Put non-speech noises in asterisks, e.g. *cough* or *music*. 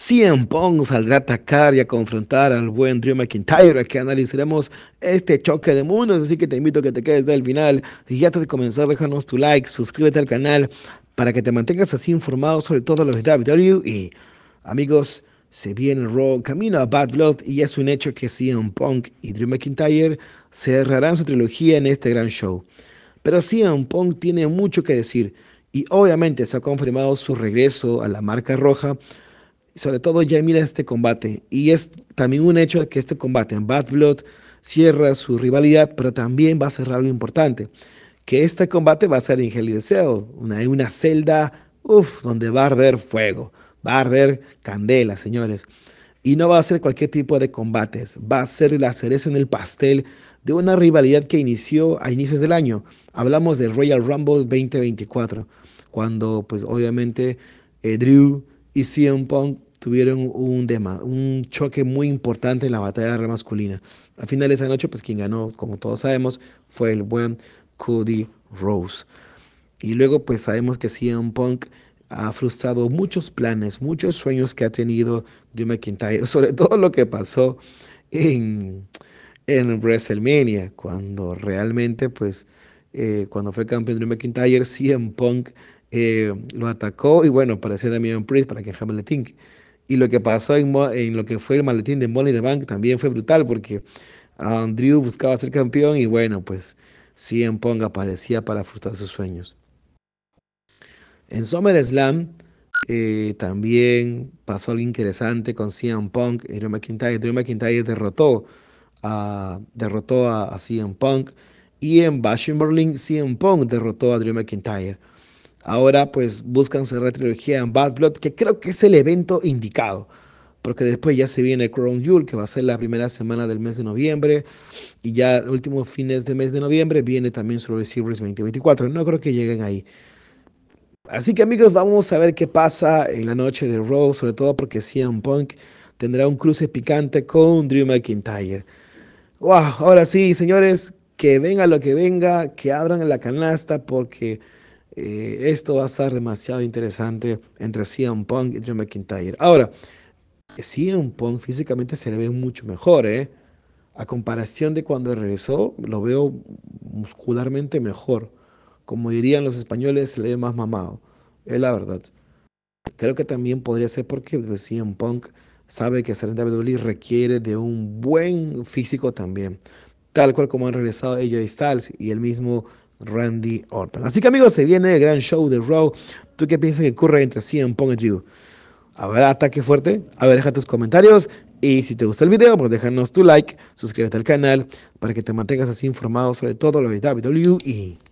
CM Punk saldrá a atacar y a confrontar al buen Drew McIntyre, que analizaremos este choque de mundos, así que te invito a que te quedes hasta el final y antes de comenzar déjanos tu like, suscríbete al canal para que te mantengas así informado sobre todo los de WWE y amigos, se viene Raw, camino a Bad Blood y es un hecho que CM Punk y Drew McIntyre cerrarán su trilogía en este gran show. Pero CM Punk tiene mucho que decir y obviamente se ha confirmado su regreso a la marca roja sobre todo ya mira este combate. Y es también un hecho de que este combate en Bad Blood cierra su rivalidad, pero también va a cerrar algo importante. Que este combate va a ser en Hell Cell, una, una celda, uff, donde va a arder fuego, va a arder candela, señores. Y no va a ser cualquier tipo de combates, va a ser la cereza en el pastel de una rivalidad que inició a inicios del año. Hablamos del Royal Rumble 2024, cuando pues obviamente eh, Drew y CM Punk tuvieron un, tema, un choque muy importante en la batalla de masculina. Al final de esa noche, pues quien ganó, como todos sabemos, fue el buen Cody Rose. Y luego, pues sabemos que CM Punk ha frustrado muchos planes, muchos sueños que ha tenido Drew McIntyre, *laughs* sobre todo lo que pasó en, WrestleMania, cuando realmente, pues, eh, cuando fue campeón Drew McIntyre, CM Punk eh, lo atacó y bueno, apareció Damian Priest para que le tinque. Y lo que pasó en, lo que fue el maletín de Money the Bank también fue brutal porque ah, Andrew buscaba ser campeón y bueno, pues CM Pong aparecía para frustrar sus sueños. En SummerSlam eh, también pasó algo interesante con CM Punk y Drew McIntyre. Drew McIntyre derrotó a, derrotó CM Punk y en Bash Berlin CM Punk derrotó a Drew McIntyre. Ahora pues buscan cerrar trilogía en Bad Blood, que creo que es el evento indicado, porque después ya se viene Crown Jewel, que va a ser la primera semana del mes de noviembre, y ya el último fines de mes de noviembre viene también Survivor Series 2024. No creo que lleguen ahí. Así que amigos, vamos a ver qué pasa en la noche de Raw, sobre todo porque CM Punk tendrá un cruce picante con Drew McIntyre. ¡Wow! Ahora sí, señores, que venga lo que venga, que abran la canasta porque eh, esto va a estar demasiado interesante entre CM Punk y Drew McIntyre. Ahora, CM Punk físicamente se le ve mucho mejor, ¿eh? A comparación de cuando regresó, lo veo muscularmente mejor. Como dirían los españoles, se le ve más mamado. Es la verdad. Creo que también podría ser porque pues, CM Punk sabe que ser en WWE requiere de un buen físico también. Tal cual como han regresado AJ Styles y el mismo Randy Orton. Así que amigos, se viene el gran show de Raw. ¿Tú qué piensas que ocurre entre CM Punk y Drew? ¿Habrá ataque fuerte? A ver, deja tus comentarios. Y si te gustó el video, pues déjanos tu like, suscríbete al canal para que te mantengas así informado sobre todo lo de WWE